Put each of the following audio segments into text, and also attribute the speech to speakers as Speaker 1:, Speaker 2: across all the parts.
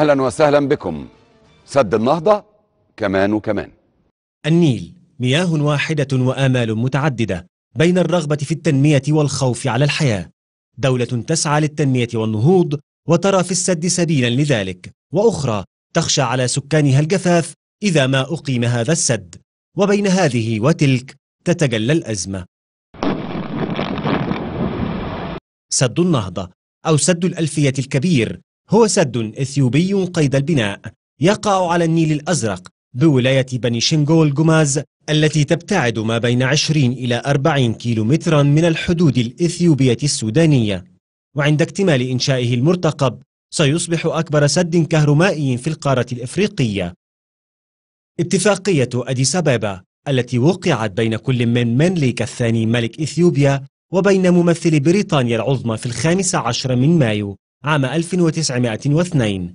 Speaker 1: أهلا وسهلا بكم سد النهضة كمان وكمان
Speaker 2: النيل مياه واحدة وآمال متعددة بين الرغبة في التنمية والخوف على الحياة دولة تسعى للتنمية والنهوض وترى في السد سبيلا لذلك وأخرى تخشى على سكانها الجفاف إذا ما أقيم هذا السد وبين هذه وتلك تتجلى الأزمة سد النهضة أو سد الألفية الكبير هو سد إثيوبي قيد البناء يقع على النيل الأزرق بولاية بني شنغول جوماز التي تبتعد ما بين 20 إلى 40 كيلومترا من الحدود الإثيوبية السودانية وعند اكتمال إنشائه المرتقب سيصبح أكبر سد كهرمائي في القارة الإفريقية اتفاقية أديس أبابا التي وقعت بين كل من منليك الثاني ملك إثيوبيا وبين ممثل بريطانيا العظمى في الخامس عشر من مايو عام 1902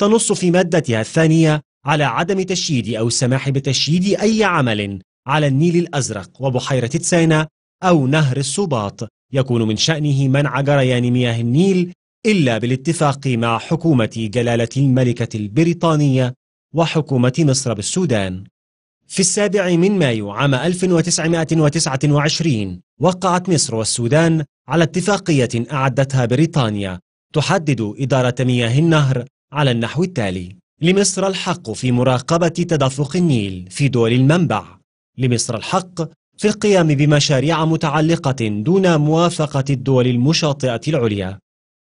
Speaker 2: تنص في مادتها الثانية على عدم تشييد أو السماح بتشييد أي عمل على النيل الأزرق وبحيرة تسانا أو نهر السباط يكون من شأنه منع جريان مياه النيل إلا بالاتفاق مع حكومة جلالة الملكة البريطانية وحكومة مصر بالسودان في السابع من مايو عام 1929 وقعت مصر والسودان على اتفاقية أعدتها بريطانيا تحدد إدارة مياه النهر على النحو التالي لمصر الحق في مراقبة تدفق النيل في دول المنبع لمصر الحق في القيام بمشاريع متعلقة دون موافقة الدول المشاطئة العليا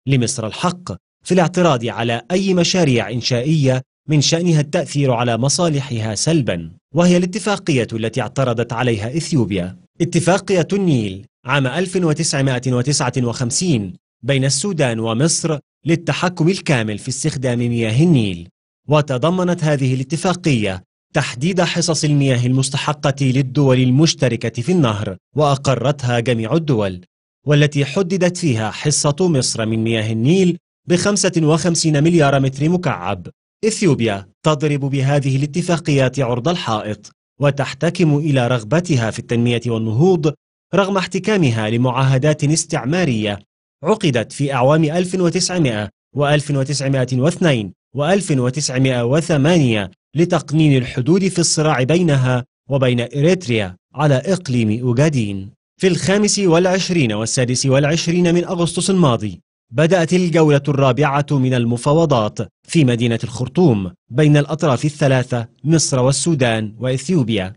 Speaker 2: لمصر الحق في الاعتراض على أي مشاريع إنشائية من شأنها التأثير على مصالحها سلبا وهي الاتفاقية التي اعترضت عليها إثيوبيا اتفاقية النيل عام 1959 بين السودان ومصر للتحكم الكامل في استخدام مياه النيل وتضمنت هذه الاتفاقية تحديد حصص المياه المستحقة للدول المشتركة في النهر وأقرتها جميع الدول والتي حددت فيها حصة مصر من مياه النيل ب 55 مليار متر مكعب إثيوبيا تضرب بهذه الاتفاقيات عرض الحائط وتحتكم إلى رغبتها في التنمية والنهوض رغم احتكامها لمعاهدات استعمارية عقدت في أعوام 1900 و1902 و1908 لتقنين الحدود في الصراع بينها وبين إريتريا على إقليم أوغادين في الخامس والعشرين والسادس والعشرين من أغسطس الماضي بدأت الجولة الرابعة من المفاوضات في مدينة الخرطوم بين الأطراف الثلاثة مصر والسودان وإثيوبيا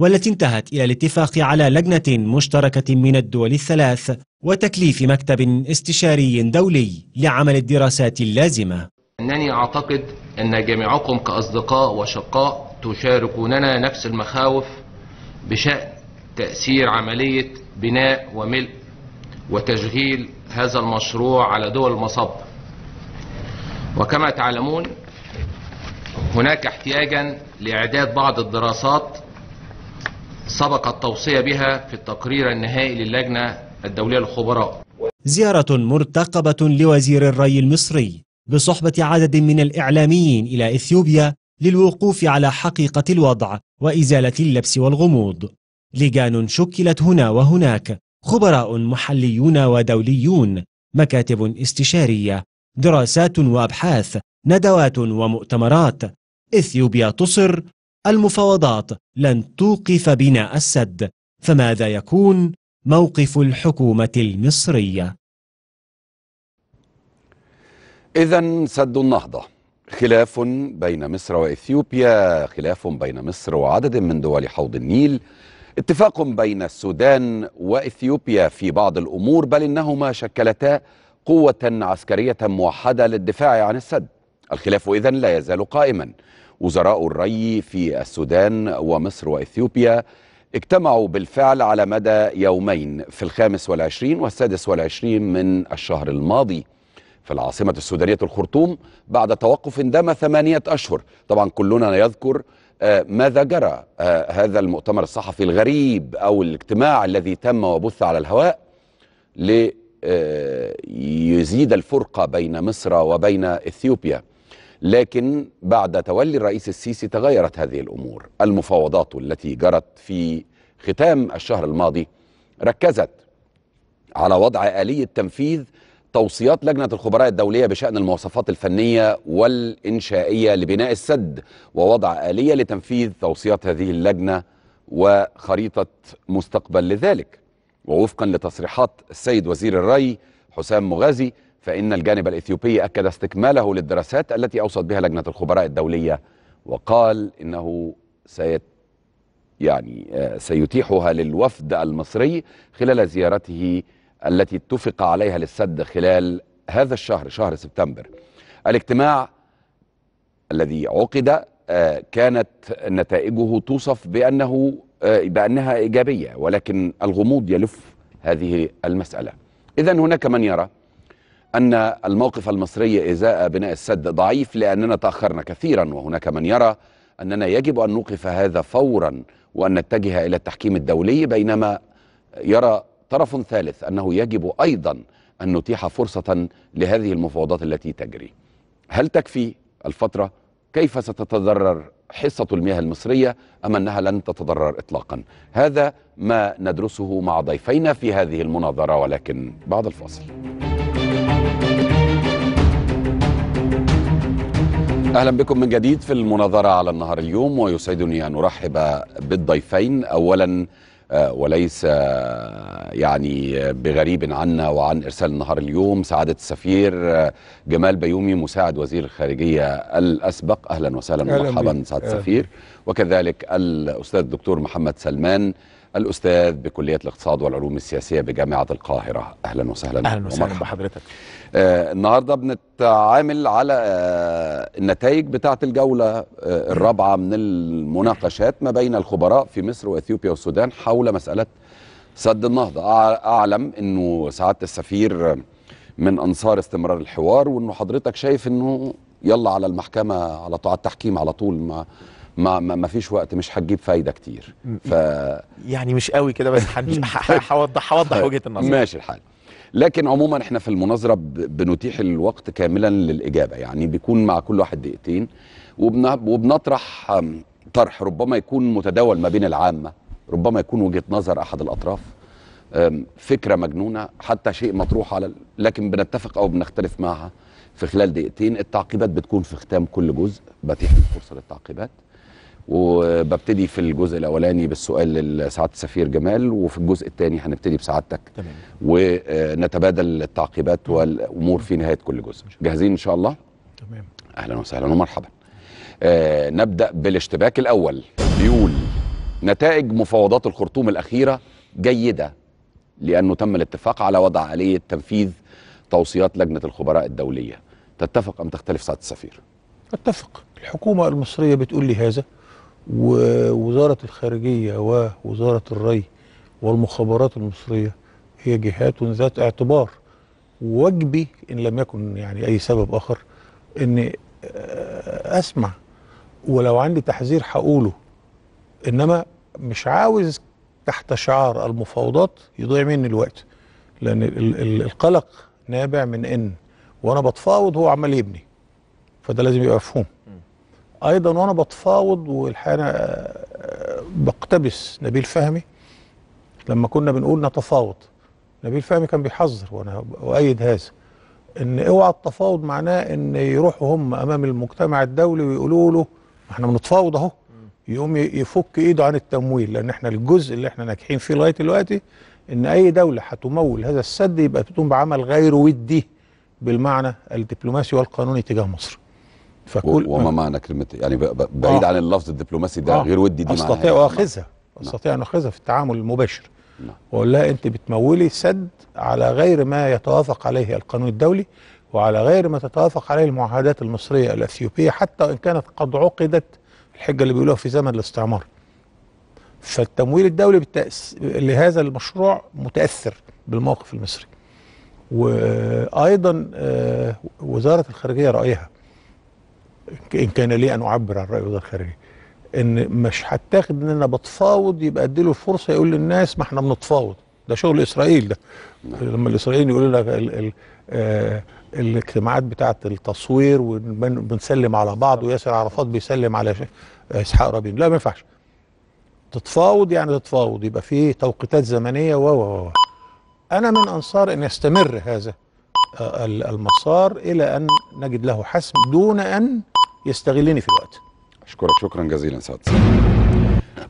Speaker 2: والتي انتهت إلى الاتفاق على لجنة مشتركة من الدول الثلاث وتكليف مكتب استشاري دولي لعمل الدراسات اللازمة أنني أعتقد أن جميعكم كأصدقاء وشقاء تشاركوننا نفس المخاوف بشأن
Speaker 1: تأثير عملية بناء وملء وتشغيل هذا المشروع على دول المصب وكما تعلمون هناك احتياجا لإعداد بعض الدراسات سبق التوصية بها في التقرير النهائي للجنة الدولية للخبراء
Speaker 2: زيارة مرتقبة لوزير الري المصري بصحبة عدد من الإعلاميين إلى إثيوبيا للوقوف على حقيقة الوضع وإزالة اللبس والغموض لجان شكلت هنا وهناك خبراء محليون ودوليون مكاتب استشارية دراسات وأبحاث ندوات ومؤتمرات إثيوبيا تصر المفاوضات لن توقف بناء السد فماذا يكون موقف الحكومة المصرية؟
Speaker 1: إذا سد النهضة خلاف بين مصر وإثيوبيا خلاف بين مصر وعدد من دول حوض النيل اتفاق بين السودان وإثيوبيا في بعض الأمور بل إنهما شكلتا قوة عسكرية موحدة للدفاع عن السد الخلاف إذن لا يزال قائما وزراء الري في السودان ومصر وإثيوبيا اجتمعوا بالفعل على مدى يومين في الخامس والعشرين والسادس والعشرين من الشهر الماضي في العاصمة السودانية الخرطوم بعد توقف دام ثمانية أشهر طبعا كلنا يذكر آه، ماذا جرى آه، هذا المؤتمر الصحفي الغريب أو الاجتماع الذي تم وبث على الهواء ليزيد آه، الفرقة بين مصر وبين إثيوبيا لكن بعد تولي الرئيس السيسي تغيرت هذه الامور المفاوضات التي جرت في ختام الشهر الماضي ركزت على وضع اليه تنفيذ توصيات لجنة الخبراء الدولية بشأن المواصفات الفنية والإنشائية لبناء السد ووضع آلية لتنفيذ توصيات هذه اللجنة وخريطة مستقبل لذلك ووفقا لتصريحات السيد وزير الري حسام مغازي فإن الجانب الإثيوبي أكد استكماله للدراسات التي أوصت بها لجنة الخبراء الدولية وقال إنه سيت يعني آه، سيتيحها للوفد المصري خلال زيارته التي اتفق عليها للسد خلال هذا الشهر شهر سبتمبر الاجتماع الذي عقد آه، كانت نتائجه توصف بأنه آه، بأنها إيجابية ولكن الغموض يلف هذه المسألة إذا هناك من يرى أن الموقف المصري إزاء بناء السد ضعيف لأننا تأخرنا كثيرا وهناك من يرى أننا يجب أن نوقف هذا فورا وأن نتجه إلى التحكيم الدولي بينما يرى طرف ثالث أنه يجب أيضا أن نتيح فرصة لهذه المفاوضات التي تجري هل تكفي الفترة؟ كيف ستتضرر حصة المياه المصرية أم أنها لن تتضرر إطلاقا هذا ما ندرسه مع ضيفينا في هذه المناظرة ولكن بعد الفاصل اهلا بكم من جديد في المناظره على النهار اليوم ويسعدني ان ارحب بالضيفين اولا آه، وليس آه، يعني بغريب عنا وعن ارسال النهار اليوم سعاده السفير آه، جمال بيومي مساعد وزير الخارجيه الاسبق اهلا وسهلا ومرحبا سعاده السفير وكذلك الاستاذ الدكتور محمد سلمان الأستاذ بكلية الاقتصاد والعلوم السياسية بجامعة القاهرة أهلا وسهلا أهلا وسهلا بحضرتك آه النهاردة بنتعامل على آه النتائج بتاعة الجولة آه الرابعة من المناقشات ما بين الخبراء في مصر وإثيوبيا والسودان حول مسألة سد النهضة أعلم أنه سعادة السفير من أنصار استمرار الحوار وأنه حضرتك شايف أنه يلا على المحكمة على طاعة التحكيم على طول ما ما ما فيش وقت مش هتجيب فايده كتير ف يعني
Speaker 3: مش قوي كده بس هوضح هوضح وجهه النظر ماشي
Speaker 1: الحال لكن عموما احنا في المناظره بنتيح الوقت كاملا للاجابه يعني بيكون مع كل واحد دقيقتين وبنطرح طرح ربما يكون متداول ما بين العامه ربما يكون وجهه نظر احد الاطراف فكره مجنونه حتى شيء مطروح على لكن بنتفق او بنختلف معها في خلال دقيقتين التعقيبات بتكون في ختام كل جزء بتيح الفرصه للتعقيبات وببتدي في الجزء الاولاني بالسؤال لسعاده السفير جمال وفي الجزء الثاني هنبتدي بسعادتك تمام. ونتبادل التعقيبات والامور في نهايه كل جزء جاهزين ان شاء الله تمام اهلا وسهلا ومرحبا آه نبدا بالاشتباك الاول بيقول نتائج مفاوضات الخرطوم الاخيره جيده لانه تم الاتفاق على وضع اليه تنفيذ توصيات لجنه الخبراء الدوليه تتفق ام تختلف سعاده السفير
Speaker 4: اتفق الحكومه المصريه بتقول لي هذا ووزارة الخارجية ووزارة الري والمخابرات المصرية هي جهات ذات اعتبار وواجبي إن لم يكن يعني أي سبب آخر إن آه، أسمع ولو عندي تحذير هقوله إنما مش عاوز تحت شعار المفاوضات يضيع مني الوقت لأن القلق نابع من إن وأنا بتفاوض هو عمال يبني فده لازم يبقى مفهوم ايضا وانا بتفاوض والحقيقه آه، بقتبس نبيل فهمي لما كنا بنقول نتفاوض نبيل فهمي كان بيحذر وانا اؤيد هذا ان اوعى التفاوض معناه ان يروحوا هم امام المجتمع الدولي ويقولوا له احنا بنتفاوض اهو يقوم يفك ايده عن التمويل لان احنا الجزء اللي احنا ناجحين فيه لغايه دلوقتي ان اي دوله هتمول هذا السد يبقى بتقوم بعمل غير ودي بالمعنى الدبلوماسي والقانوني تجاه مصر فكل وما
Speaker 1: معنى كلمه يعني بعيد آه عن اللفظ الدبلوماسي ده آه غير ودي دي استطيع يعني.
Speaker 4: اخذها نعم. استطيع ان اخذها في التعامل المباشر نعم. واقول لها انت بتمولي سد على غير ما يتوافق عليه القانون الدولي وعلى غير ما تتوافق عليه المعاهدات المصريه الاثيوبيه حتى وان كانت قد عقدت الحجه اللي بيقولوها في زمن الاستعمار. فالتمويل الدولي بتأس... لهذا المشروع متاثر بالموقف المصري. وايضا آه، وزاره الخارجيه رايها ان كان لي ان اعبر عن رايي وزاره الخارجيه ان مش هتاخد ان انا بتفاوض يبقى اديله الفرصه يقول للناس ما احنا بنتفاوض ده شغل اسرائيل ده نعم. لما الاسرائيليين يقولوا لك ال ال آه الاجتماعات بتاعه التصوير وبنسلم على بعض وياسر عرفات بيسلم على اسحاق رابين لا ما ينفعش تتفاوض يعني تتفاوض يبقى في توقيتات زمنيه و و انا من انصار ان يستمر هذا آه، المسار الى ان نجد له حسم دون ان يستغلني في الوقت
Speaker 1: اشكرك شكرا جزيلا سعد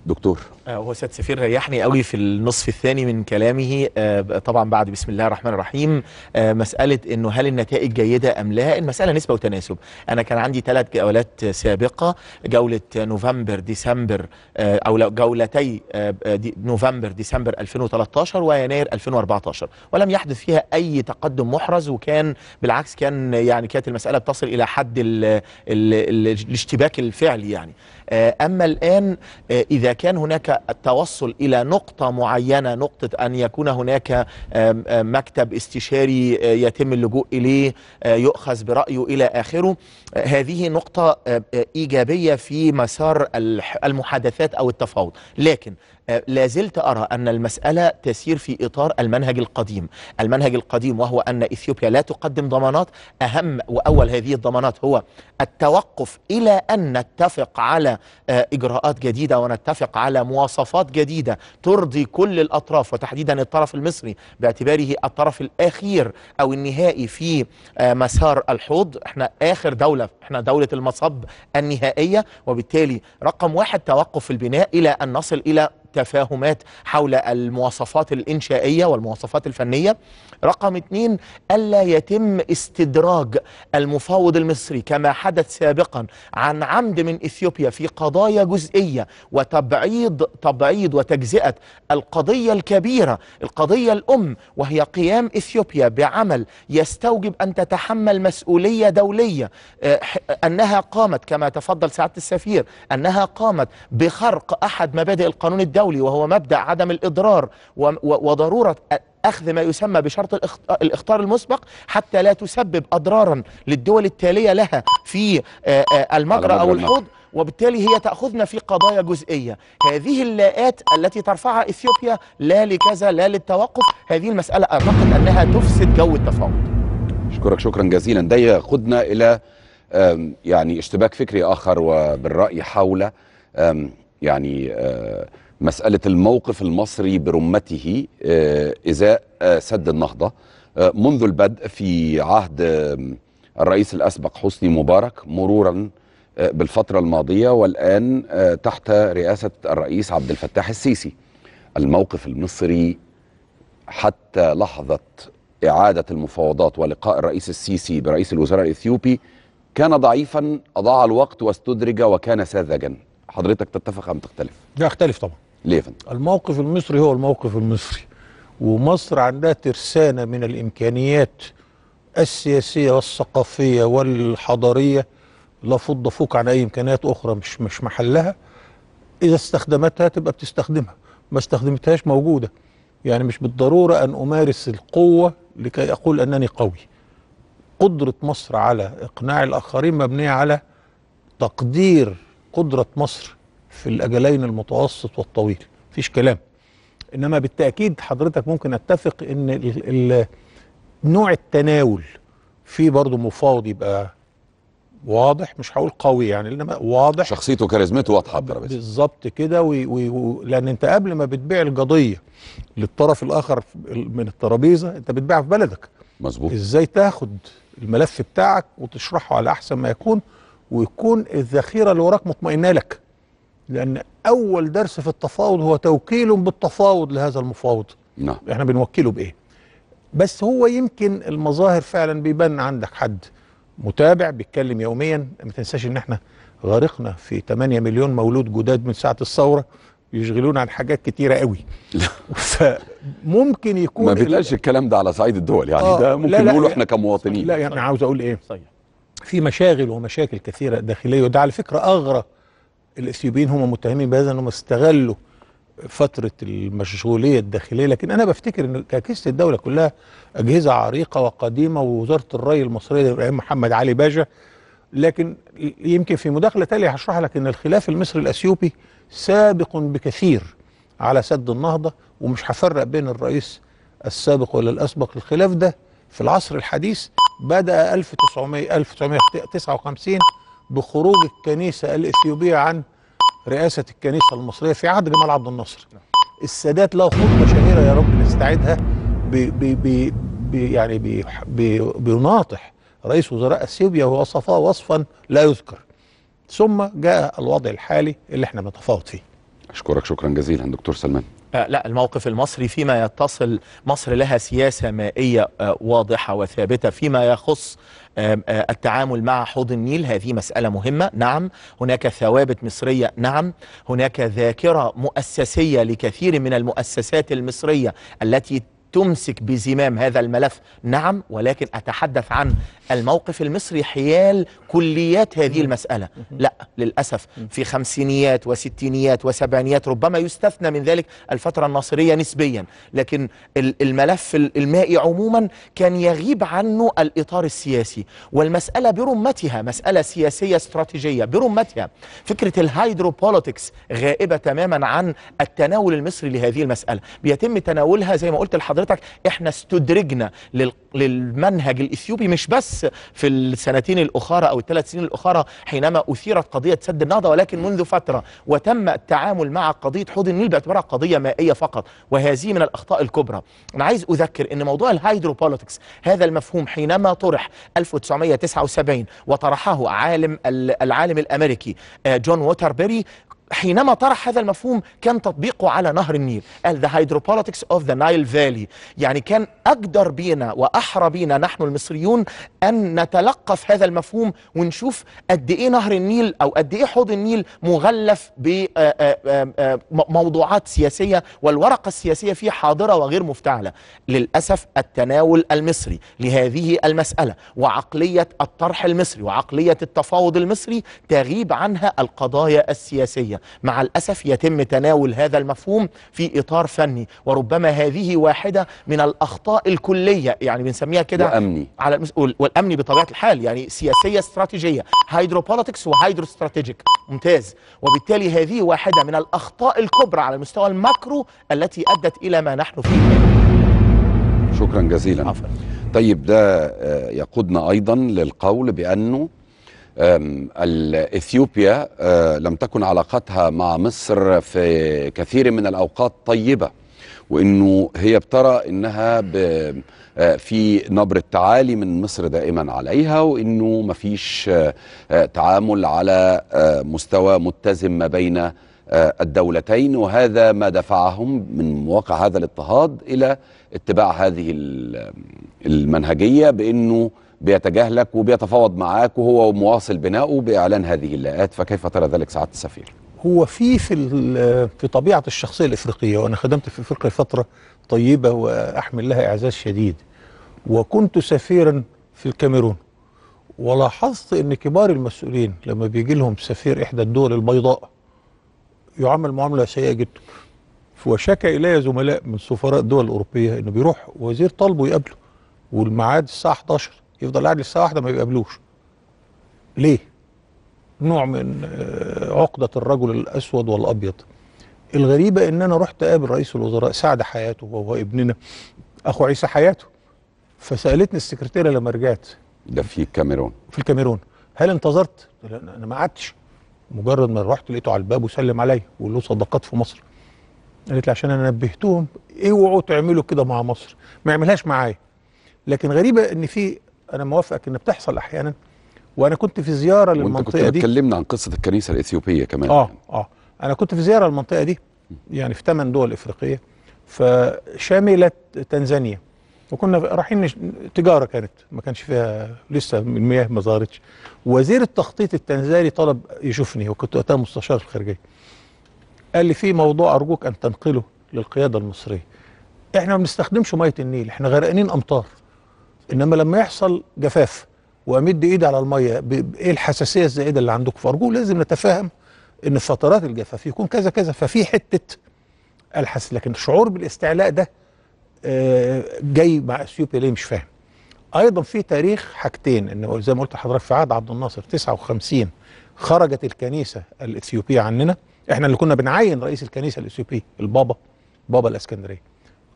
Speaker 1: دكتور
Speaker 3: آه، هو سيد سفير ريحني قوي في النصف الثاني من كلامه آه، طبعا بعد بسم الله الرحمن الرحيم آه، مساله انه هل النتائج جيده ام لا المساله نسبه وتناسب انا كان عندي ثلاث جولات سابقه جوله نوفمبر ديسمبر او جولتي نوفمبر ديسمبر 2013 ويناير 2014 ولم يحدث فيها اي تقدم محرز وكان بالعكس كان يعني كانت المساله بتصل الى حد الـ الـ الـ الاشتباك الفعلي يعني اما الان اذا كان هناك التوصل الى نقطه معينه نقطه ان يكون هناك مكتب استشاري آه، يتم اللجوء اليه آه، يؤخذ برايه الى اخره آه، هذه نقطه ايجابيه في مسار المحادثات او التفاوض لكن لا زلت أرى أن المسألة تسير في إطار المنهج القديم المنهج القديم وهو أن إثيوبيا لا تقدم ضمانات أهم وأول هذه الضمانات هو التوقف إلى أن نتفق على آه، إجراءات جديدة ونتفق على مواصفات جديدة ترضي كل الأطراف وتحديدا الطرف المصري باعتباره الطرف الأخير أو النهائي في آه، مسار الحوض احنا آخر دولة احنا دولة المصب النهائية وبالتالي رقم واحد توقف البناء إلى أن نصل إلى تفاهمات حول المواصفات الإنشائية والمواصفات الفنية رقم اثنين ألا يتم استدراج المفاوض المصري كما حدث سابقا عن عمد من إثيوبيا في قضايا جزئية وتبعيض تبعيض وتجزئة القضية الكبيرة القضية الأم وهي قيام إثيوبيا بعمل يستوجب أن تتحمل مسؤولية دولية آه، أنها قامت كما تفضل سعادة السفير أنها قامت بخرق أحد مبادئ القانون الدولي الدولي وهو مبدأ عدم الإضرار وضرورة أخذ ما يسمى بشرط الإخطار المسبق حتى لا تسبب أضرارا للدول التالية لها في آه، آه، المجرى أو الحوض وبالتالي هي تأخذنا في قضايا جزئية هذه اللاءات التي ترفعها إثيوبيا لا لكذا لا للتوقف هذه المسألة أعتقد أنها تفسد جو التفاوض
Speaker 1: أشكرك شكرا جزيلا ده يقودنا إلى يعني اشتباك فكري آخر وبالرأي حول يعني آه، مسألة الموقف المصري برمته إزاء آه، آه، سد النهضة آه، منذ البدء في عهد الرئيس الأسبق حسني مبارك مرورا بالفترة الماضية والآن تحت رئاسة الرئيس عبد الفتاح السيسي الموقف المصري حتى لحظة إعادة المفاوضات ولقاء الرئيس السيسي برئيس الوزراء الإثيوبي كان ضعيفا أضاع الوقت واستدرج وكان ساذجا حضرتك تتفق أم تختلف؟ لا أختلف طبعا ليفن
Speaker 4: الموقف المصري هو الموقف المصري ومصر عندها ترسانة من الإمكانيات السياسية والثقافية والحضارية لا فض فوق عن أي إمكانيات أخرى مش مش محلها إذا استخدمتها تبقى بتستخدمها ما استخدمتهاش موجودة يعني مش بالضرورة أن أمارس القوة لكي أقول أنني قوي قدرة مصر على إقناع الآخرين مبنية على تقدير قدرة مصر في الاجلين المتوسط والطويل مفيش كلام انما بالتاكيد حضرتك ممكن اتفق ان ال ال نوع التناول في برضه مفاوض يبقى واضح مش هقول قوي يعني انما واضح شخصيته
Speaker 1: وكاريزمته واضحه
Speaker 4: بالظبط كده و... و... لان انت قبل ما بتبيع القضيه للطرف الاخر من الترابيزه انت بتبيعها في بلدك مظبوط ازاي تاخد الملف بتاعك وتشرحه على احسن ما يكون ويكون الذخيره اللي وراك مطمئنه لك لأن أول درس في التفاوض هو توكيل بالتفاوض لهذا المفاوض نعم احنا بنوكله بإيه بس هو يمكن المظاهر فعلا بيبان عندك حد متابع بيتكلم يوميا ما تنساش ان احنا غرقنا في 8 مليون مولود جداد من ساعه الثوره يشغلونا عن حاجات كتيره قوي
Speaker 1: فممكن يكون ما بيتقالش الكلام ده على صعيد الدول يعني آه ده ممكن نقوله احنا كمواطنين لا
Speaker 4: يعني عاوز اقول ايه صحيح. في مشاغل ومشاكل كثيره داخليه وده على فكره اغرى الاثيوبيين هم متهمين بهذا انهم استغلوا فتره المشغوليه الداخليه لكن انا بفتكر ان اجهزه الدوله كلها اجهزه عريقه وقديمه ووزاره الري المصريه ايام محمد علي باشا لكن يمكن في مداخله تاليه هشرح لك ان الخلاف المصري الاثيوبي سابق بكثير على سد النهضه ومش هفرق بين الرئيس السابق ولا الاسبق الخلاف ده في العصر الحديث بدا 1900 1959 بخروج الكنيسة الإثيوبية عن رئاسة الكنيسة المصرية في عهد جمال عبد الناصر نعم. السادات له خطبة شهيرة يا رب نستعيدها بي بي بي يعني بي بي بيناطح رئيس وزراء اثيوبيا ووصفه وصفا لا يذكر ثم
Speaker 3: جاء الوضع الحالي اللي احنا بنتفاوض فيه
Speaker 1: أشكرك شكرا جزيلا دكتور سلمان
Speaker 3: آه، لا الموقف المصري فيما يتصل مصر لها سياسة مائية آه، واضحة وثابتة فيما يخص آه، التعامل مع حوض النيل هذه مسألة مهمة نعم هناك ثوابت مصرية نعم هناك ذاكرة مؤسسية لكثير من المؤسسات المصرية التي تمسك بزمام هذا الملف نعم ولكن أتحدث عن الموقف المصري حيال كليات هذه المسألة لا للأسف في خمسينيات وستينيات وسبعينيات ربما يستثنى من ذلك الفترة الناصرية نسبيا لكن الملف المائي عموما كان يغيب عنه الإطار السياسي والمسألة برمتها مسألة سياسية استراتيجية برمتها فكرة بوليتكس غائبة تماما عن التناول المصري لهذه المسألة بيتم تناولها زي ما قلت لحضرتك حضرتك احنا استدرجنا للمنهج الاثيوبي مش بس في السنتين الاخرى او الثلاث سنين الاخرى حينما اثيرت قضيه سد النهضه ولكن منذ فتره وتم التعامل مع قضيه حوض النيل باعتبارها قضيه مائيه فقط وهذه من الاخطاء الكبرى انا عايز اذكر ان موضوع الهيدروبوليتكس هذا المفهوم حينما طرح 1979 وطرحه عالم العالم الامريكي آه، جون ووتربيري حينما طرح هذا المفهوم كان تطبيقه على نهر النيل قال ذا هيدروبوليتكس اوف ذا نايل فالي يعني كان اجدر بينا واحرى بينا نحن المصريون ان نتلقف هذا المفهوم ونشوف قد ايه نهر النيل او قد ايه حوض النيل مغلف بموضوعات آه، آه، آه، سياسيه والورقه السياسيه فيه حاضره وغير مفتعله للاسف التناول المصري لهذه المساله وعقليه الطرح المصري وعقليه التفاوض المصري تغيب عنها القضايا السياسيه مع الأسف يتم تناول هذا المفهوم في إطار فني وربما هذه واحدة من الأخطاء الكلية يعني بنسميها كده وأمني على المس... والأمني بطبيعة الحال يعني سياسية استراتيجية هيدروبوليتكس وهيدرو استراتيجيك ممتاز وبالتالي هذه واحدة من الأخطاء الكبرى على المستوى الماكرو التي أدت إلى ما نحن فيه
Speaker 1: شكرا جزيلا عفل. طيب ده آه، يقودنا ايضا للقول بانه اثيوبيا أه، لم تكن علاقتها مع مصر في كثير من الاوقات طيبه وانه هي بترى انها أه، في نبرة تعالي من مصر دائما عليها وانه مفيش أه، تعامل على مستوى متزن ما بين الدولتين وهذا ما دفعهم من واقع هذا الاضطهاد الى اتباع هذه المنهجيه بانه بيتجاهلك وبيتفاوض معاك وهو مواصل بناؤه باعلان هذه اللاءات فكيف ترى ذلك سعاده السفير؟
Speaker 4: هو في في في طبيعه الشخصيه الافريقيه وانا خدمت في افريقيا فتره طيبه واحمل لها اعزاز شديد وكنت سفيرا في الكاميرون ولاحظت ان كبار المسؤولين لما بيجي لهم سفير احدى الدول البيضاء يعامل معامله سيئه جدا وشكى الي زملاء من سفراء الدول الاوروبيه انه بيروح وزير طالبه يقابله والميعاد الساعه 11 يفضل قاعد لساعه واحده ما بيقابلوش ليه نوع من آه، عقده الرجل الاسود والابيض الغريبه ان انا رحت اقابل رئيس الوزراء سعد حياته وهو ابننا اخو عيسى حياته فسالتني السكرتيره لما
Speaker 1: رجعت ده في الكاميرون
Speaker 4: في الكاميرون هل انتظرت انا ما قعدتش مجرد ما رحت لقيته على الباب وسلم عليا وقول له صداقات في مصر قالت لي عشان انا نبهتهم اوعوا إيه تعملوا كده مع مصر ما يعملهاش معايا لكن غريبه ان في انا موافقك ان بتحصل احيانا وانا كنت في زياره للمنطقه كنت دي
Speaker 1: اتكلمنا عن قصه الكنيسه الاثيوبيه كمان اه
Speaker 4: اه انا كنت في زياره للمنطقه دي يعني في ثمان دول افريقيه فشملت تنزانيا وكنا رايحين تجاره كانت ما كانش فيها لسه المياه ما ظهرتش وزير التخطيط التنزاني طلب يشوفني وكنت وقتها مستشار الخارجيه قال لي في موضوع ارجوك ان تنقله للقياده المصريه احنا ما بنستخدمش ميه النيل احنا غرقانين امطار انما لما يحصل جفاف وامد ايدي على الميه ايه الحساسيه الزائده اللي عندكم فارجو لازم نتفاهم ان فترات الجفاف يكون كذا كذا ففي حته الحس لكن الشعور بالاستعلاء ده آه، جاي مع اثيوبيا ليه مش فاهم ايضا في تاريخ حاجتين ان زي ما قلت لحضرتك في عهد عبد الناصر 59 خرجت الكنيسه الاثيوبيه عننا احنا اللي كنا بنعين رئيس الكنيسه الاثيوبيه البابا بابا الاسكندريه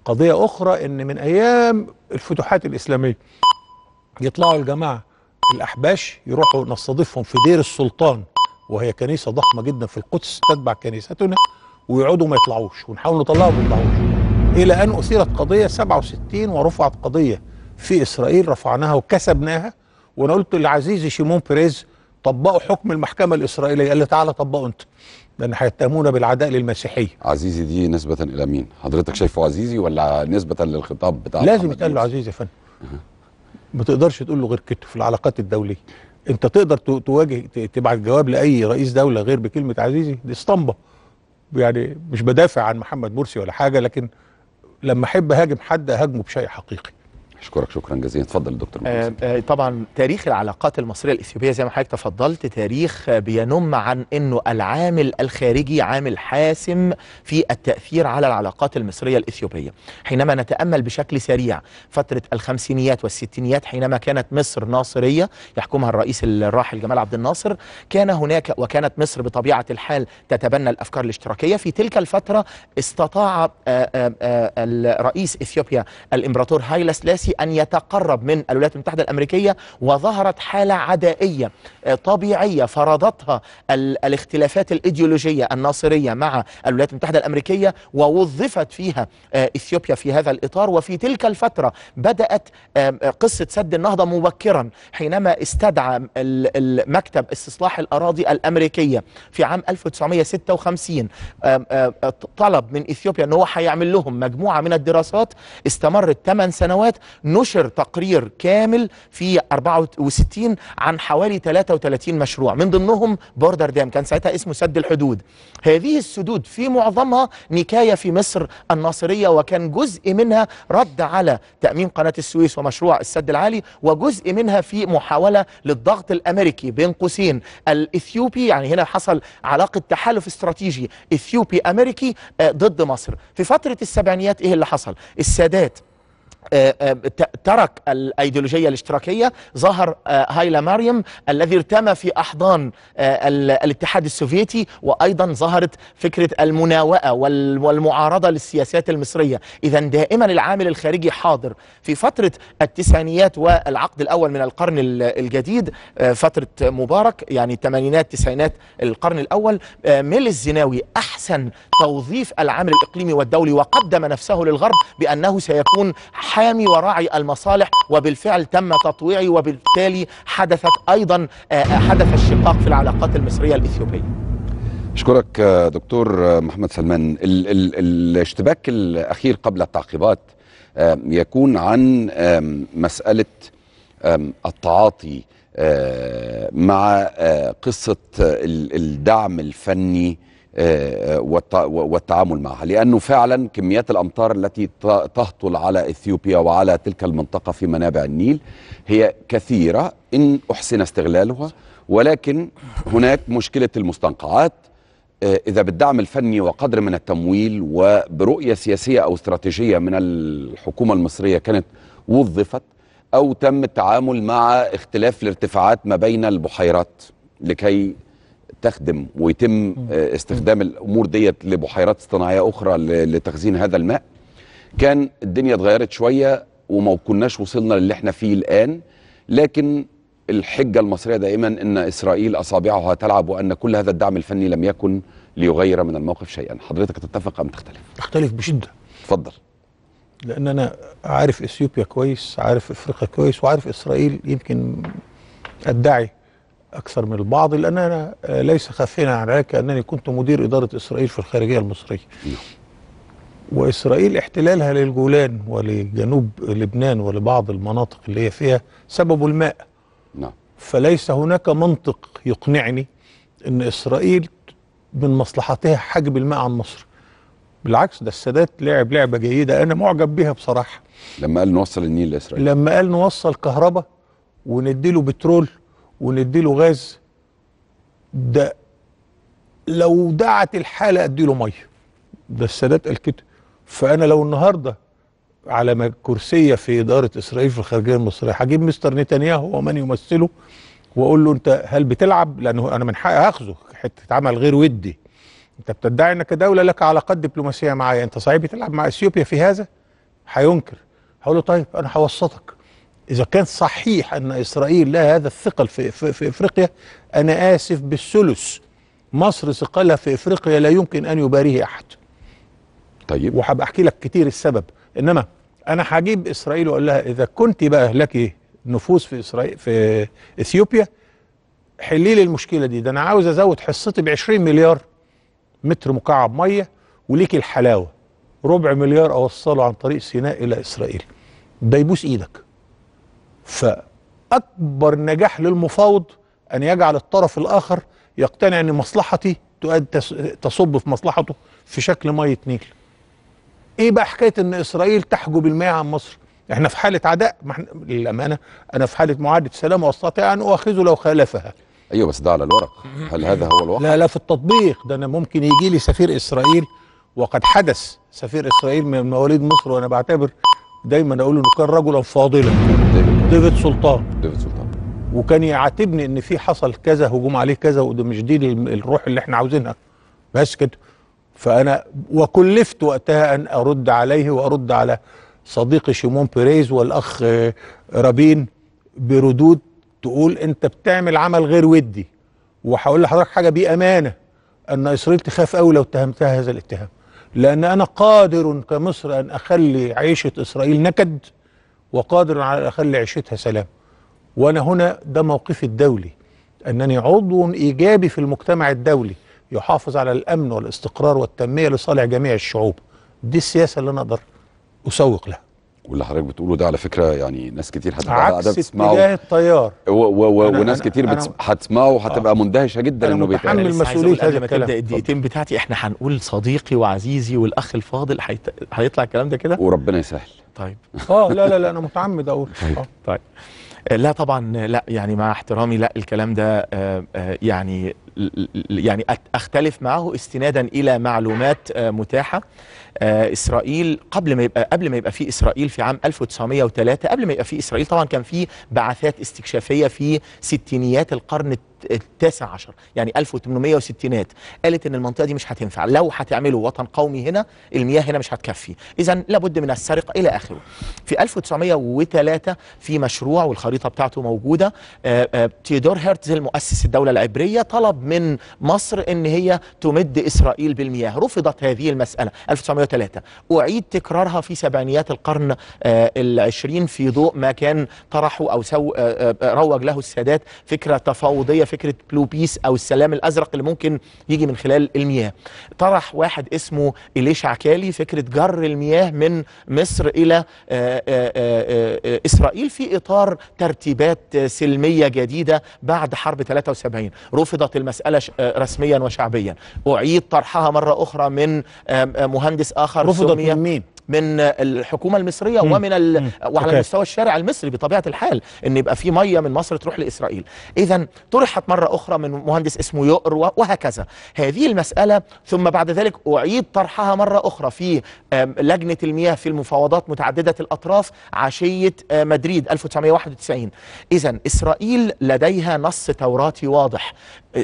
Speaker 4: قضية أخرى إن من أيام الفتوحات الإسلامية يطلعوا الجماعة الأحباش يروحوا نستضيفهم في دير السلطان وهي كنيسة ضخمة جدا في القدس تتبع كنيستنا ويقعدوا ما يطلعوش ونحاول نطلعهم ما يطلعوش إلى أن أثيرت قضية 67 ورفعت قضية في إسرائيل رفعناها وكسبناها وأنا قلت لعزيزي شيمون بيريز طبقوا حكم المحكمة الإسرائيلية قال لي تعالى
Speaker 1: طبقوا أنت لأن هيتهمونا بالعداء للمسيحية عزيزي دي نسبة إلى مين؟ حضرتك شايفه عزيزي ولا نسبة للخطاب بتاع لازم يتقال له
Speaker 4: عزيزي يا فندم ما تقدرش تقول له غير كده في العلاقات الدولية أنت تقدر تواجه تبعت جواب لأي رئيس دولة غير بكلمة عزيزي دي اسطمبة يعني مش بدافع عن محمد مرسي ولا حاجة لكن لما أحب أهاجم حد أهاجمه بشيء حقيقي
Speaker 1: اشكرك شكرا جزيلا اتفضل دكتور
Speaker 3: آه آه طبعا تاريخ العلاقات المصريه الاثيوبيه زي ما حضرتك تفضلت تاريخ بينم عن انه العامل الخارجي عامل حاسم في التاثير على العلاقات المصريه الاثيوبيه حينما نتامل بشكل سريع فتره الخمسينيات والستينيات حينما كانت مصر ناصريه يحكمها الرئيس الراحل جمال عبد الناصر كان هناك وكانت مصر بطبيعه الحال تتبنى الافكار الاشتراكيه في تلك الفتره استطاع آه، آه، آه، الرئيس اثيوبيا الامبراطور هايلا سلاسي أن يتقرب من الولايات المتحدة الأمريكية وظهرت حالة عدائية آه، طبيعية فرضتها الاختلافات الإيديولوجية الناصرية مع الولايات المتحدة الأمريكية ووظفت فيها آه، إثيوبيا في هذا الإطار وفي تلك الفترة بدأت آه، قصة سد النهضة مبكرا حينما استدعى مكتب استصلاح الأراضي الأمريكية في عام 1956 طلب من إثيوبيا أنه هو هيعمل لهم مجموعة من الدراسات استمرت 8 سنوات نشر تقرير كامل في 64 عن حوالي 33 مشروع من ضمنهم بوردر دام كان ساعتها اسمه سد الحدود هذه السدود في معظمها نكاية في مصر الناصرية وكان جزء منها رد على تأميم قناة السويس ومشروع السد العالي وجزء منها في محاولة للضغط الأمريكي بين قوسين الإثيوبي يعني هنا حصل علاقة تحالف استراتيجي إثيوبي أمريكي آه، ضد مصر في فترة السبعينيات إيه اللي حصل السادات آه، آه، ترك الايديولوجيه الاشتراكيه ظهر آه، هايلا مريم الذي ارتمى في احضان الاتحاد السوفيتي وايضا ظهرت فكره المناوئه والمعارضه للسياسات المصريه اذا دائما العامل الخارجي حاضر في فتره التسعينيات والعقد الاول من القرن الجديد فتره مبارك يعني الثمانينات تسعينات القرن الاول ميل الزناوي احسن توظيف العامل الاقليمي والدولي وقدم نفسه للغرب بانه سيكون حامي وراعي المصالح وبالفعل تم تطويعي وبالتالي حدثت أيضا آه، آه، حدث الشقاق في العلاقات المصرية الإثيوبية
Speaker 1: أشكرك آه، دكتور محمد سلمان ال ال الاشتباك الأخير قبل التعقيبات يكون عن مسألة التعاطي مع قصة الدعم الفني آه، آه، والتعامل معها لأنه فعلا كميات الأمطار التي تهطل على إثيوبيا وعلى تلك المنطقة في منابع النيل هي كثيرة إن أحسن استغلالها ولكن هناك مشكلة المستنقعات آه، إذا بالدعم الفني وقدر من التمويل وبرؤية سياسية أو استراتيجية من الحكومة المصرية كانت وظفت أو تم التعامل مع اختلاف الارتفاعات ما بين البحيرات لكي تخدم ويتم آه، استخدام الامور ديت لبحيرات صناعيه اخرى لتخزين هذا الماء كان الدنيا اتغيرت شويه وما كناش وصلنا للي احنا فيه الان لكن الحجه المصريه دائما ان اسرائيل اصابعها تلعب وان كل هذا الدعم الفني لم يكن ليغير من الموقف شيئا حضرتك تتفق ام تختلف
Speaker 4: اختلف بشده اتفضل لان انا عارف اثيوبيا كويس عارف افريقيا كويس وعارف اسرائيل يمكن ادعي أكثر من البعض لأن أنا آه، ليس خفينا عن عليك أنني كنت مدير إدارة إسرائيل في الخارجية المصرية نعم. وإسرائيل احتلالها للجولان ولجنوب لبنان ولبعض المناطق اللي هي فيها سبب الماء نعم فليس هناك منطق يقنعني أن إسرائيل من مصلحتها حجب الماء عن مصر بالعكس ده السادات لعب لعبه جيده انا معجب بها بصراحه لما قال نوصل النيل لاسرائيل لما قال نوصل كهرباء وندي له بترول ونديله غاز ده لو دعت الحاله اديله ميه ده السادات قال كده فانا لو النهارده على كرسيه في اداره اسرائيل في الخارجيه المصريه هجيب مستر نتنياهو ومن يمثله واقول له انت هل بتلعب لانه انا من حقي اخذه حته عمل غير ودي انت بتدعي انك دوله لك علاقات دبلوماسيه معايا انت صحيح بتلعب مع اثيوبيا في هذا هينكر هقول له طيب انا هوسطك إذا كان صحيح أن إسرائيل لها هذا الثقل في, في, في إفريقيا أنا آسف بالثلث مصر ثقلها في إفريقيا لا يمكن أن يباريه أحد طيب وهبقى أحكي لك كتير السبب إنما أنا هجيب إسرائيل وأقول لها إذا كنت بقى لك نفوذ في إسرائيل في إثيوبيا حلي لي المشكلة دي ده أنا عاوز أزود حصتي ب 20 مليار متر مكعب مية وليك الحلاوة ربع مليار أوصله عن طريق سيناء إلى إسرائيل ده يبوس إيدك فأكبر نجاح للمفاوض أن يجعل الطرف الآخر يقتنع أن مصلحتي تصب في مصلحته في شكل مية نيل إيه بقى حكاية أن إسرائيل تحجب المياه عن مصر احنا في حالة عداء ما احنا للأمانة أنا في حالة معاهدة سلام واستطيع أن أؤاخذه لو خالفها
Speaker 1: أيوه بس ده على الورق هل هذا هو الواقع؟ لا لا
Speaker 4: في التطبيق ده أنا ممكن يجي لي سفير إسرائيل وقد حدث سفير إسرائيل من مواليد مصر وأنا بعتبر دايما اقول انه كان رجلا فاضلا ديفيد سلطان ديفيد سلطان وكان يعاتبني ان في حصل كذا هجوم عليه كذا وده مش دي الروح اللي احنا عاوزينها بس كده فانا وكلفت وقتها ان ارد عليه وارد على صديقي شيمون بيريز والاخ آه، رابين بردود تقول انت بتعمل عمل غير ودي وهقول لحضرتك حاجه بامانه ان اسرائيل تخاف قوي لو اتهمتها هذا الاتهام لأن أنا قادر كمصر أن أخلي عيشة إسرائيل نكد وقادر على أن أخلي عيشتها سلام وأنا هنا ده موقفي الدولي أنني عضو إيجابي في المجتمع الدولي يحافظ على الأمن والاستقرار والتنمية لصالح جميع الشعوب دي السياسة اللي أنا أقدر
Speaker 1: أسوق لها واللي حضرتك بتقوله ده على فكره يعني ناس كتير هتبقى قاعده بتسمعه عكس اتجاه التيار و و أنا وناس أنا كتير هتسمعه وهتبقى آه مندهشه جدا انه بيتعمل انا مسؤوليه هذا
Speaker 3: الكلام الدقيقتين بتاعتي احنا هنقول صديقي وعزيزي والاخ الفاضل هيطلع الكلام ده كده وربنا يسهل طيب
Speaker 4: اه لا لا لا انا متعمد اقول طيب, آه.
Speaker 3: طيب. لا طبعا لا يعني مع احترامي لا الكلام ده آه، آه، يعني يعني اختلف معه استنادا الى معلومات آه، متاحه اسرائيل قبل ما يبقى قبل ما يبقى في اسرائيل في عام 1903 قبل ما يبقى في اسرائيل طبعا كان في بعثات استكشافيه في ستينيات القرن التاسع عشر يعني 1860 قالت ان المنطقه دي مش هتنفع لو هتعملوا وطن قومي هنا المياه هنا مش هتكفي اذا لابد من السرقه الى اخره في 1903 في مشروع والخريطه بتاعته موجوده آه، آه، تيودور هيرتزل مؤسس الدوله العبريه طلب من مصر ان هي تمد اسرائيل بالمياه رفضت هذه المساله 1903 اعيد تكرارها في سبعينيات القرن آه، العشرين في ضوء ما كان طرحه او سو روج له السادات فكره تفاوضيه فكره بلو بيس او السلام الازرق اللي ممكن يجي من خلال المياه طرح واحد اسمه إليش عكالي فكره جر المياه من مصر الى آه، آه، آه، اسرائيل في اطار ترتيبات سلميه جديده بعد حرب 73 رفضت المساله رسميا وشعبيا اعيد طرحها مره اخرى من مهندس اخر رفضت من مين من آه، الحكومه المصريه مم. ومن ال... وعلى أوكي. مستوى الشارع المصري بطبيعه الحال ان يبقى في ميه من مصر تروح لاسرائيل اذا طرحت مره اخرى من مهندس اسمه يؤر وهكذا هذه المساله ثم بعد ذلك اعيد طرحها مره اخرى في لجنه المياه في المفاوضات متعدده الاطراف عشيه آه، مدريد 1991 اذا اسرائيل لديها نص توراتي واضح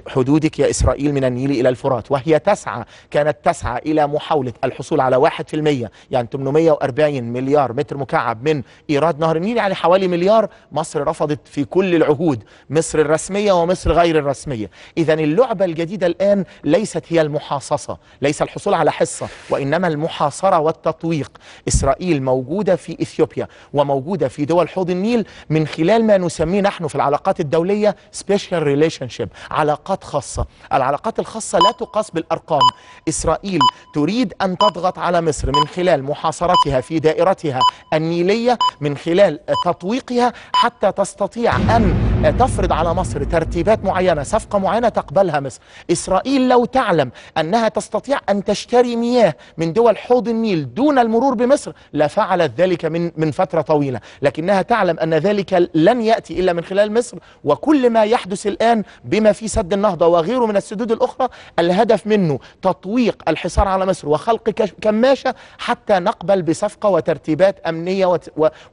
Speaker 3: حدودك يا إسرائيل من النيل إلى الفرات وهي تسعى كانت تسعى إلى محاولة الحصول على واحد في المية يعني 840 مليار متر مكعب من إيراد نهر النيل يعني حوالي مليار مصر رفضت في كل العهود مصر الرسمية ومصر غير الرسمية إذا اللعبة الجديدة الآن ليست هي المحاصصة ليس الحصول على حصة وإنما المحاصرة والتطويق إسرائيل موجودة في إثيوبيا وموجودة في دول حوض النيل من خلال ما نسميه نحن في العلاقات الدولية سبيشال ريليشن شيب على علاقات خاصة العلاقات الخاصة لا تقاس بالأرقام إسرائيل تريد أن تضغط على مصر من خلال محاصرتها في دائرتها النيلية من خلال تطويقها حتى تستطيع أن تفرض على مصر ترتيبات معينه صفقه معينه تقبلها مصر اسرائيل لو تعلم انها تستطيع ان تشتري مياه من دول حوض النيل دون المرور بمصر لفعلت ذلك من من فتره طويله لكنها تعلم ان ذلك لن ياتي الا من خلال مصر وكل ما يحدث الان بما في سد النهضه وغيره من السدود الاخرى الهدف منه تطويق الحصار على مصر وخلق كماشه حتى نقبل بصفقه وترتيبات امنيه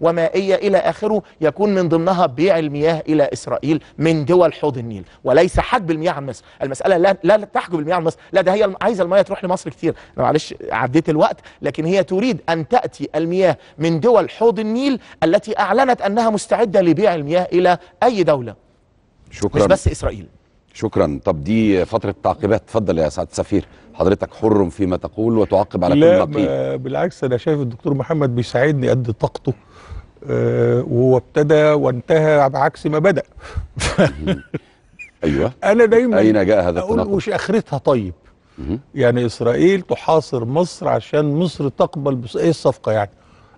Speaker 3: ومائيه الى اخره يكون من ضمنها بيع المياه الى إسرائيل من دول حوض النيل وليس حجب المياه عن مصر المسألة لا, لا تحجب المياه عن مصر لا ده هي عايزة المياه تروح لمصر كتير أنا معلش عديت الوقت لكن هي تريد أن تأتي المياه من دول حوض النيل التي أعلنت أنها مستعدة لبيع المياه إلى أي دولة
Speaker 1: شكرا مش بس إسرائيل شكرا طب دي فترة تعقيبات اتفضل يا سعادة السفير حضرتك حر فيما تقول وتعقب على كل ما قيل لا
Speaker 4: بالعكس أنا شايف الدكتور محمد بيساعدني قد طاقته آه، وابتدى وانتهى بعكس ما بدا ايوه انا دايما اين جاء هذا التناقض؟ وش اخرتها طيب؟ يعني اسرائيل تحاصر مصر عشان مصر تقبل بص... ايه الصفقه يعني؟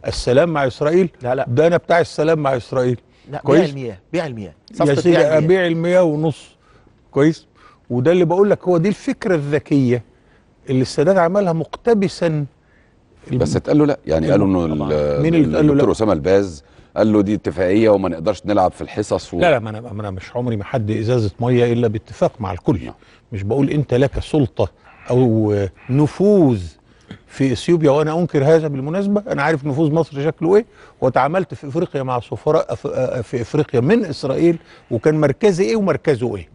Speaker 4: السلام مع اسرائيل؟ لا لا ده انا بتاع السلام مع اسرائيل لا كويس؟ بيع المياه بيع
Speaker 3: المياه يا سيدي ابيع
Speaker 4: المياه ونص كويس؟ وده اللي بقول لك هو دي الفكره الذكيه اللي السادات عملها مقتبسا
Speaker 1: إيه. بس اتقال له لا يعني إيه. قالوا انه مين اللي قال اسامه الباز قال له دي اتفاقيه وما نقدرش نلعب في الحصص و... لا
Speaker 4: لا ما انا ما انا مش عمري ما حد ازازه ميه الا باتفاق مع الكل لا. نعم. مش بقول انت لك سلطه او نفوذ في اثيوبيا وانا انكر هذا بالمناسبه انا عارف نفوذ مصر شكله ايه وتعاملت في افريقيا مع سفراء في افريقيا من اسرائيل وكان مركزي ايه ومركزه ايه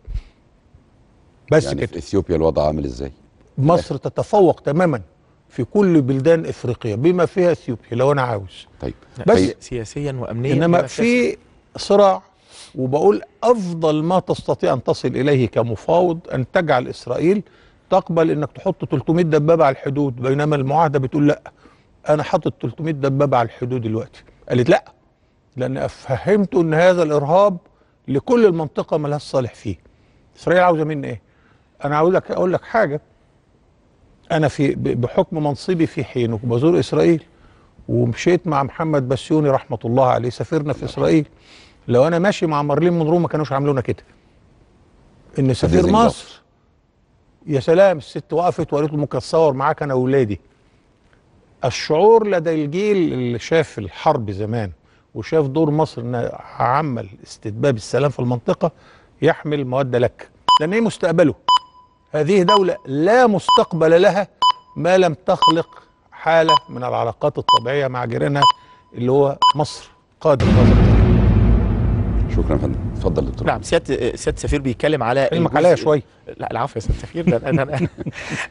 Speaker 1: بس يعني كده في اثيوبيا الوضع عامل ازاي
Speaker 4: مصر تتفوق تماما في كل بلدان افريقيا بما فيها اثيوبيا لو انا عاوز طيب بس طيب.
Speaker 3: سياسيا وامنيا انما في
Speaker 4: صراع وبقول افضل ما تستطيع ان تصل اليه كمفاوض ان تجعل اسرائيل تقبل انك تحط 300 دبابه على الحدود بينما المعاهده بتقول لا انا حاطط 300 دبابه على الحدود دلوقتي قالت لا لان فهمت ان هذا الارهاب لكل المنطقه ملهاش صالح فيه اسرائيل عاوزه مني ايه انا عاوزك اقول لك حاجه انا في بحكم منصبي في حينه وبزور اسرائيل ومشيت مع محمد بسيوني رحمه الله عليه سافرنا في اسرائيل لو انا ماشي مع مارلين مونرو ما كانوش عاملونا كده ان سفير مصر يا سلام الست وقفت وقالت له ممكن اتصور معاك انا واولادي الشعور لدى الجيل اللي شاف الحرب زمان وشاف دور مصر انها عمل استتباب السلام في المنطقه يحمل مواد لك لان ايه مستقبله هذه دولة لا مستقبل لها ما لم تخلق حالة من العلاقات الطبيعية
Speaker 3: مع جيرانها اللي هو مصر قادم مصر
Speaker 1: شكرا فندم اتفضل دكتور نعم
Speaker 3: سياده سياده السفير بيتكلم على المقاليه شويه لا العفو يا سياده سفير ده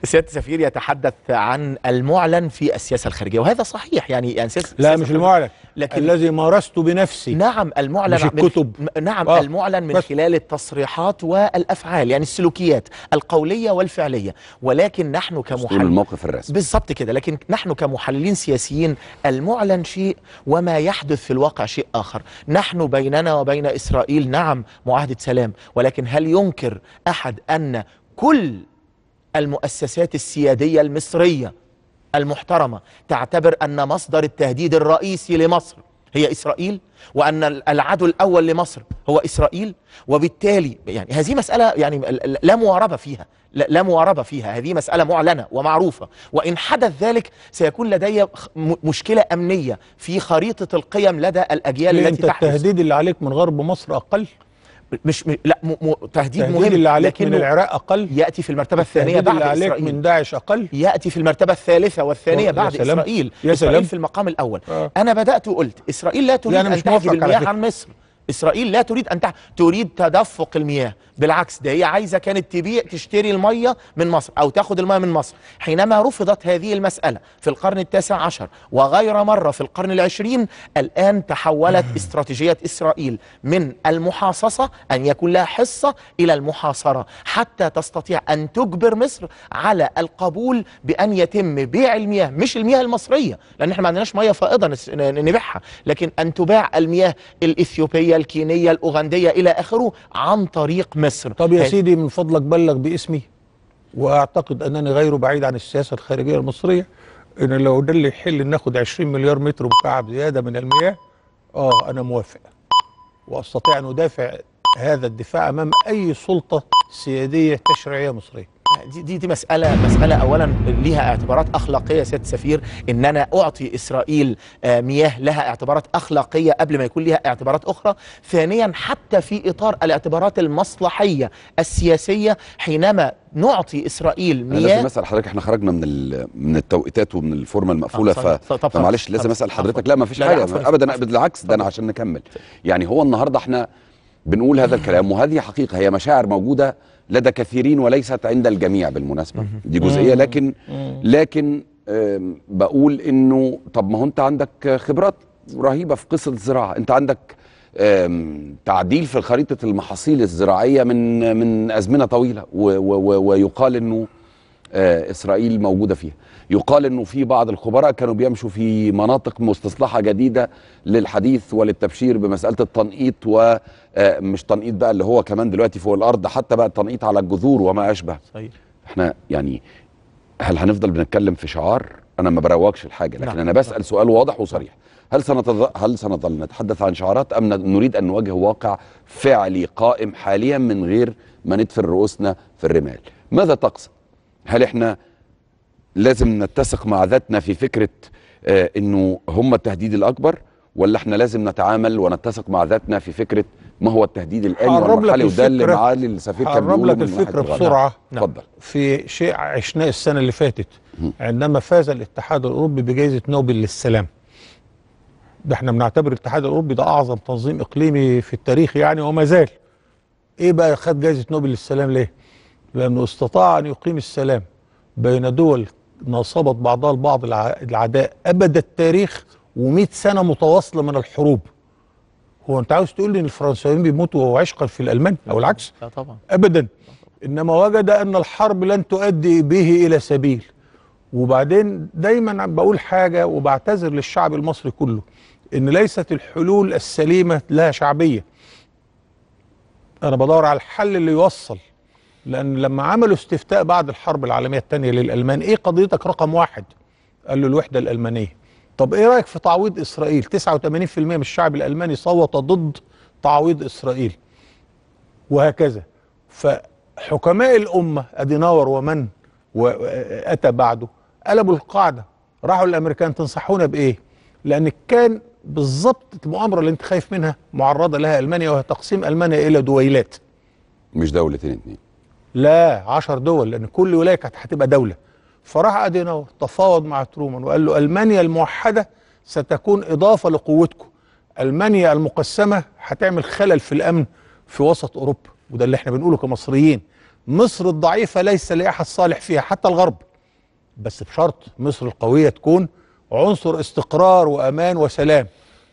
Speaker 3: سياده سفير يتحدث عن المعلن في السياسه الخارجيه وهذا صحيح يعني, يعني سياسة لا مش المعلن لكن الذي مارسته بنفسي نعم المعلن مش الكتب من نعم آه المعلن من خلال التصريحات والافعال يعني السلوكيات القوليه والفعليه ولكن نحن كمحللين الموقف الرسمي بالظبط كده لكن نحن كمحللين سياسيين المعلن شيء وما يحدث في الواقع شيء اخر نحن بيننا وبين اسرائيل نعم معاهده سلام ولكن هل ينكر احد ان أن كل المؤسسات السيادية المصرية المحترمة تعتبر أن مصدر التهديد الرئيسي لمصر هي إسرائيل وأن العدو الأول لمصر هو إسرائيل وبالتالي يعني هذه مسألة يعني لا مواربة فيها لا مواربة فيها هذه مسألة معلنة ومعروفة وإن حدث ذلك سيكون لدي مشكلة أمنية في خريطة القيم لدى الأجيال التي تحدث التهديد
Speaker 4: اللي عليك من غرب مصر أقل
Speaker 3: مش م... لا م... م... تهديد, تهديد مهم اللي عليك من العراق اقل ياتي في المرتبه الثانيه بعد اللي عليك إسرائيل. من داعش اقل ياتي في المرتبه الثالثه والثانيه بعد سلام. اسرائيل يا سلام. اسرائيل سلام. في المقام الاول آه. انا بدات وقلت اسرائيل لا تريد يعني ان تحجب المياه عن مصر اسرائيل لا تريد ان تح... تريد تدفق المياه بالعكس ده هي عايزه كانت تبيع تشتري الميه من مصر او تاخد الميه من مصر حينما رفضت هذه المساله في القرن التاسع عشر وغير مره في القرن العشرين الان تحولت استراتيجيه اسرائيل من المحاصصه ان يكون لها حصه الى المحاصره حتى تستطيع ان تجبر مصر على القبول بان يتم بيع المياه مش المياه المصريه لان احنا ما عندناش ميه فائضه نبيعها لكن ان تباع المياه الاثيوبيه الكينيه الاوغنديه الى اخره عن طريق مصر مصر طب يا سيدي
Speaker 4: من فضلك بلغ باسمي واعتقد انني غير بعيد عن السياسه الخارجيه المصريه ان لو ده اللي يحل ناخد 20 مليار متر مكعب زياده من المياه اه انا موافق واستطيع ان ادافع
Speaker 3: هذا الدفاع امام اي سلطه سياديه تشريعيه مصريه دي, دي دي مساله مساله اولا ليها اعتبارات اخلاقيه سياده السفير ان انا اعطي اسرائيل آه، مياه لها اعتبارات اخلاقيه قبل ما يكون ليها اعتبارات اخرى ثانيا حتى في اطار الاعتبارات المصلحيه السياسيه حينما نعطي اسرائيل مياه لازم
Speaker 1: اسال حضرتك احنا خرجنا من من التوقيتات ومن الفورمه المقفوله آه، ف... فمعلش لازم اسال حضرتك لا ما فيش حاجه لا ابدا بالعكس ده انا عشان نكمل يعني هو النهارده احنا بنقول هذا الكلام وهذه حقيقه هي مشاعر موجوده لدى كثيرين وليست عند الجميع بالمناسبه دي جزئيه لكن لكن بقول انه طب ما هو انت عندك خبرات رهيبه في قصه الزراعه انت عندك تعديل في خريطه المحاصيل الزراعيه من من ازمنه طويله ويقال انه آه، اسرائيل موجوده فيها يقال انه في بعض الخبراء كانوا بيمشوا في مناطق مستصلحه جديده للحديث وللتبشير بمساله التنقيط ومش آه، تنقيط بقى اللي هو كمان دلوقتي فوق الارض حتى بقى التنقيط على الجذور وما اشبه صحيح احنا يعني هل هنفضل بنتكلم في شعار انا ما بروجش الحاجه لكن نعم. انا بسال سؤال واضح وصريح هل سنظل هل سنظل نتحدث عن شعارات ام نريد ان نواجه واقع فعلي قائم حاليا من غير ما ندفن رؤوسنا في الرمال ماذا تقصد هل احنا لازم نتسق مع ذاتنا في فكره آه، انه هم التهديد الاكبر ولا احنا لازم نتعامل ونتسق مع ذاتنا في فكره ما هو التهديد الالي والمرحلي وده اللي معالي السفير كان بيقول لك الفكره بسرعه نعم. نعم. اتفضل في
Speaker 4: شيء عشناه السنه اللي فاتت عندما فاز الاتحاد الاوروبي بجائزه نوبل للسلام ده احنا بنعتبر الاتحاد الاوروبي ده اعظم تنظيم اقليمي في التاريخ يعني وما زال ايه بقى خد جائزه نوبل للسلام ليه لانه استطاع ان يقيم السلام بين دول ناصبت بعضها البعض العداء أبد التاريخ و100 سنة متواصلة من الحروب هو أنت عاوز تقول لي إن الفرنساويين بيموتوا عشقا في الألمان أو العكس لا طبعا أبدا إنما وجد أن الحرب لن تؤدي به إلى سبيل وبعدين دايما بقول حاجة وبعتذر للشعب المصري كله إن ليست الحلول السليمة لها شعبية أنا بدور على الحل اللي يوصل لأن لما عملوا استفتاء بعد الحرب العالمية الثانية للألمان إيه قضيتك رقم واحد قال له الوحدة الألمانية طب إيه رأيك في تعويض إسرائيل 89% من الشعب الألماني صوت ضد تعويض إسرائيل وهكذا فحكماء الأمة أديناور ومن وأتى بعده قلبوا القاعدة راحوا الامريكان تنصحونا بإيه لأن كان بالظبط المؤامرة اللي أنت خايف منها معرضة لها ألمانيا وهي تقسيم ألمانيا إلى دويلات
Speaker 1: مش دولتين اتنين
Speaker 4: لا 10 دول لان كل ولايه كانت هتبقى دوله فراح اديناور تفاوض مع ترومان وقال له المانيا الموحده ستكون اضافه لقوتكم المانيا المقسمه هتعمل خلل في الامن في وسط اوروبا وده اللي احنا بنقوله كمصريين مصر الضعيفه ليس لاحد صالح فيها حتى الغرب بس بشرط مصر القويه تكون عنصر استقرار وامان وسلام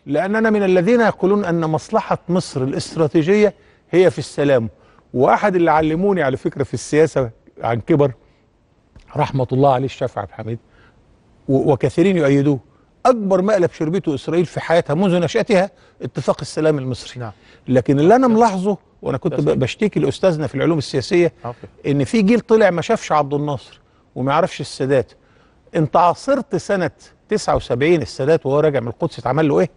Speaker 4: لاننا من الذين يقولون ان مصلحه مصر الاستراتيجيه هي في السلام واحد اللي علموني على فكره في السياسه عن كبر رحمه الله عليه الشافع عبد الحميد وكثيرين يؤيدوه اكبر مقلب شربته اسرائيل في حياتها منذ نشاتها اتفاق السلام المصري نعم. لكن اللي انا نعم. ملاحظه وانا كنت بشتكي لاستاذنا في العلوم السياسيه ان في جيل طلع ما شافش عبد الناصر وما يعرفش السادات انت عاصرت سنه 79 السادات وهو راجع من القدس اتعمل له ايه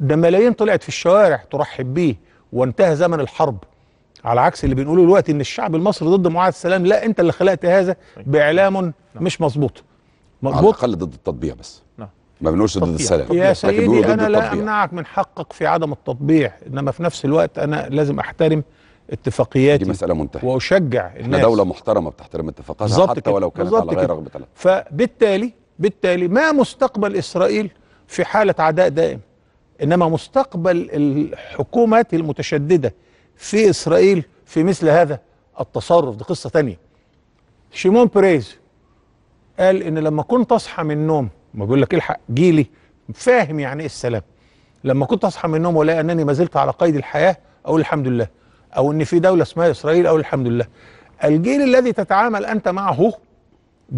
Speaker 4: ده ملايين طلعت في الشوارع ترحب بيه وانتهى زمن الحرب على عكس اللي بنقوله دلوقتي ان الشعب المصري ضد معاهده السلام لا انت اللي خلقت هذا باعلام نعم. مش مظبوط مظبوط
Speaker 1: على الاقل ضد التطبيع بس نعم ما بنقولش ضد السلام يا سيدي انا لا
Speaker 4: امنعك من حقك في عدم التطبيع انما في نفس الوقت انا
Speaker 1: لازم احترم اتفاقياتي دي مساله منتهيه واشجع الناس احنا دوله محترمه بتحترم اتفاقاتها حتى كده. ولو كانت على غير رغبه لها
Speaker 4: فبالتالي بالتالي ما مستقبل اسرائيل في حاله عداء دائم انما مستقبل الحكومات المتشدده في إسرائيل في مثل هذا التصرف دي قصة تانية شيمون بريز قال إن لما كنت أصحى من النوم ما بيقول لك الحق جيلي فاهم يعني إيه السلام لما كنت أصحى من النوم ولا أنني ما زلت على قيد الحياة أقول الحمد لله أو إن في دولة اسمها إسرائيل أقول الحمد لله الجيل الذي تتعامل أنت معه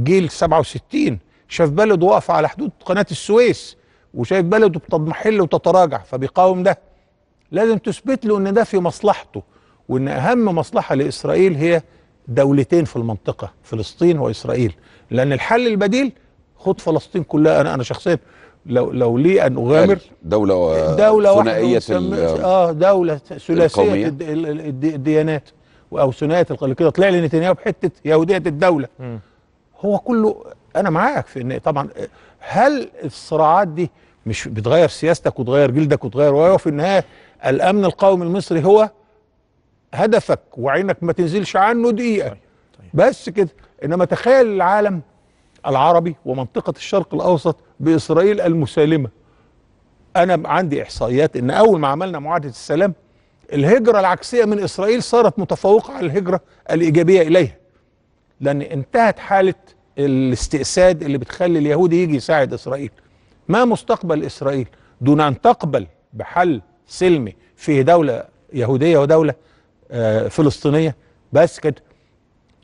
Speaker 4: جيل 67 شاف بلده واقف على حدود قناة السويس وشايف بلده بتضمحل وتتراجع فبيقاوم ده لازم تثبت له ان ده في مصلحته وان اهم مصلحه لاسرائيل هي دولتين في المنطقه فلسطين واسرائيل لان الحل البديل خد فلسطين كلها انا انا شخصيا لو
Speaker 1: لو لي ان اغامر دوله و... دوله ثنائيه
Speaker 4: اه دوله ثلاثيه الديانات او ثنائيه كده طلع لي نتنياهو بحته يهوديه الدوله هو كله انا معاك في ان طبعا هل الصراعات دي مش بتغير سياستك وتغير جلدك وتغير وهو في النهايه الامن القومي المصري هو هدفك وعينك ما تنزلش عنه دقيقه طيب. طيب. بس كده انما تخيل العالم العربي ومنطقه الشرق الاوسط باسرائيل المسالمه انا عندي احصائيات ان اول ما عملنا معاهده السلام الهجره العكسيه من اسرائيل صارت متفوقه على الهجره الايجابيه اليها لان انتهت حاله الاستئساد اللي بتخلي اليهودي يجي يساعد اسرائيل ما مستقبل اسرائيل دون ان تقبل بحل سلمي في دولة يهودية ودولة آه، فلسطينية بس كده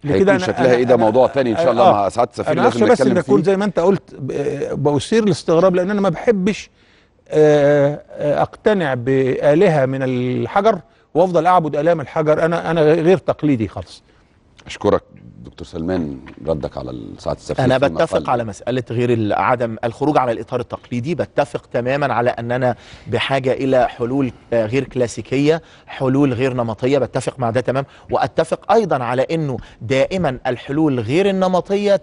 Speaker 1: لكده شكلها ايه ده موضوع تاني ان شاء الله آه مع سعاده السفير لازم نتكلم بس فيه بس اكون زي
Speaker 4: ما انت قلت آه، بثير الاستغراب لان انا ما بحبش آه، اقتنع بالهه من الحجر
Speaker 1: وافضل اعبد الام
Speaker 3: الحجر انا
Speaker 1: انا غير تقليدي خالص اشكرك دكتور سلمان ردك على ساعه السفير انا بتفق على
Speaker 3: مساله غير عدم الخروج على الاطار التقليدي بتفق تماما على اننا بحاجه الى حلول آه، غير كلاسيكيه حلول غير نمطيه بتفق مع ده تمام واتفق ايضا على انه دائما الحلول غير النمطيه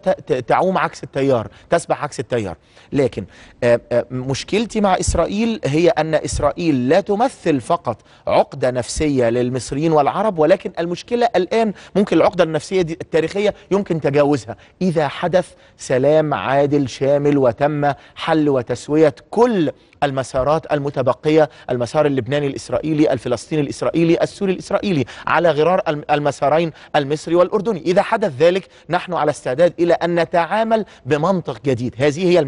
Speaker 3: تعوم عكس التيار تسبح عكس التيار لكن آه، آه، مشكلتي مع اسرائيل هي ان اسرائيل لا تمثل فقط عقده نفسيه للمصريين والعرب ولكن المشكله الان ممكن العقده النفسيه دي التاريخيه التاريخية يمكن تجاوزها إذا حدث سلام عادل شامل وتم حل وتسوية كل المسارات المتبقية المسار اللبناني الإسرائيلي الفلسطيني الإسرائيلي السوري الإسرائيلي على غرار المسارين المصري والأردني إذا حدث ذلك نحن على استعداد إلى أن نتعامل بمنطق جديد هذه هي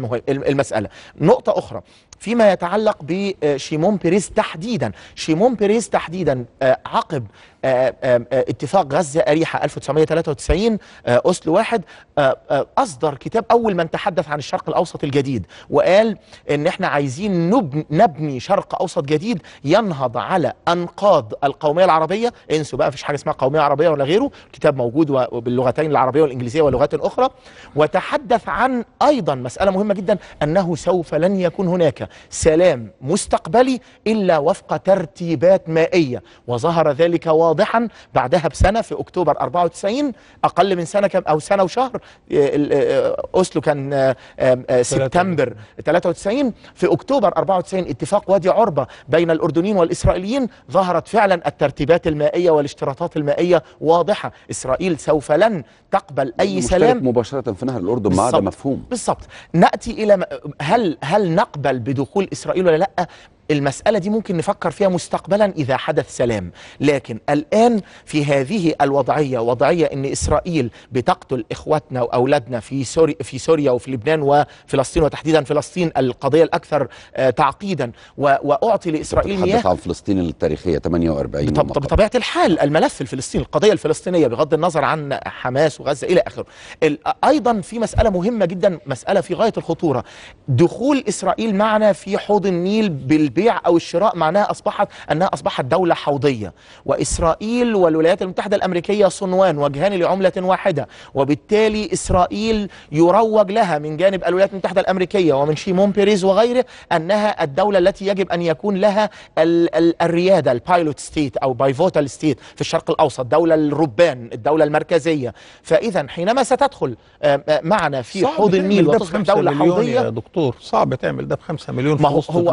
Speaker 3: المسألة نقطة أخرى فيما يتعلق بشيمون بيريز تحديدا شيمون بيريز تحديدا آه، عقب آه، آه، اتفاق غزة أريحة 1993 أسلو واحد أصدر كتاب أول من تحدث عن الشرق الأوسط الجديد وقال إن إحنا عايزين نبني شرق أوسط جديد ينهض على أنقاض القومية العربية انسوا بقى فيش حاجة اسمها قومية عربية ولا غيره كتاب موجود باللغتين العربية والإنجليزية ولغات أخرى وتحدث عن أيضا مسألة مهمة جدا أنه سوف لن يكون هناك سلام مستقبلي إلا وفق ترتيبات مائية وظهر ذلك واضحا بعدها بسنة في أكتوبر 94 أقل من سنة كم أو سنة وشهر أسلو آه، آه، كان آه، سبتمبر 93 في أكتوبر 94 اتفاق وادي عربة بين الأردنيين والإسرائيليين ظهرت فعلا الترتيبات المائية والاشتراطات المائية واضحة إسرائيل سوف لن تقبل أي سلام
Speaker 1: مباشرة في نهر الأردن ما هذا مفهوم
Speaker 3: بالضبط نأتي إلى هل هل نقبل بدخول اسرائيل ولا لا المسألة دي ممكن نفكر فيها مستقبلا إذا حدث سلام لكن الآن في هذه الوضعية وضعية أن إسرائيل بتقتل إخواتنا وأولادنا في, سوري في سوريا وفي لبنان وفلسطين وتحديدا فلسطين القضية الأكثر آه، تعقيدا وأعطي لإسرائيل مياه
Speaker 1: عن فلسطين التاريخية 48 بطب
Speaker 3: بطبيعة الحال الملف الفلسطيني القضية الفلسطينية بغض النظر عن حماس وغزة إلى آخره أيضا في مسألة مهمة جدا مسألة في غاية الخطورة دخول إسرائيل معنا في حوض النيل بال البيع أو الشراء معناها أصبحت أنها أصبحت دولة حوضية وإسرائيل والولايات المتحدة الأمريكية صنوان وجهان لعملة واحدة وبالتالي إسرائيل يروج لها من جانب الولايات المتحدة الأمريكية ومن شيمون بيريز وغيره أنها الدولة التي يجب أن يكون لها ال ال الريادة البايلوت ستيت أو بايفوتال ستيت في الشرق الأوسط دولة الربان الدولة المركزية فإذا حينما ستدخل آه، آه، معنا في حوض النيل وتصبح دولة حوضية يا
Speaker 4: دكتور صعب تعمل ده ب 5 مليون
Speaker 1: ما هو, هو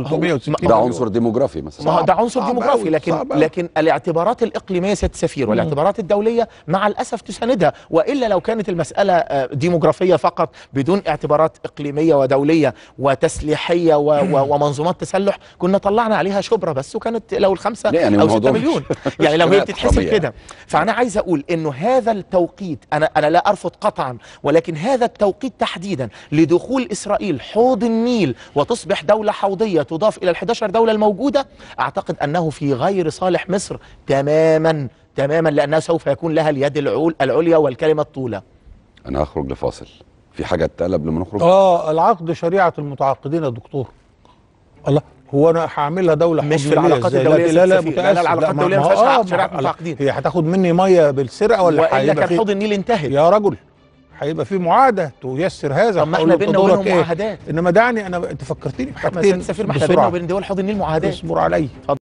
Speaker 1: ده عنصر ديموغرافي مثلا ما هو ده عنصر
Speaker 3: ديموغرافي لكن صعب لكن الاعتبارات الاقليميه ست سفير والاعتبارات الدوليه مع الاسف تساندها والا لو كانت المساله آه، ديموغرافيه فقط بدون اعتبارات اقليميه ودوليه وتسليحيه و و ومنظومات تسلح كنا طلعنا عليها شبرا بس وكانت لو الخمسه يعني او 6 مليون يعني لو هي بتتحسب كده فانا عايز اقول انه هذا التوقيت انا انا لا ارفض قطعا ولكن هذا التوقيت تحديدا لدخول اسرائيل حوض النيل وتصبح دوله حوضيه تضاف الى ال 11 12 دولة الموجودة أعتقد أنه في غير صالح مصر تماما تماما لأنها سوف يكون لها اليد العول العليا والكلمة الطولة
Speaker 1: أنا هخرج لفاصل في حاجة تقلب لما نخرج؟
Speaker 3: آه العقد شريعة المتعاقدين يا دكتور
Speaker 4: الله هو انا هعملها دوله مش في العلاقات الدوليه لا لا لا, العلاقات الدوليه ما فيهاش آه، شريعه آه، متعاقدين هي هتاخد مني ميه بالسرقه ولا حاجه والا كان حوض النيل انتهت يا رجل هيبقى في معاهده تيسر هذا طب ما احنا بينا وبينهم معاهدات انما دعني انا انت فكرتني بحاجتين سفير ما احنا بينا وبين دول حوض النيل معاهدات اصبر علي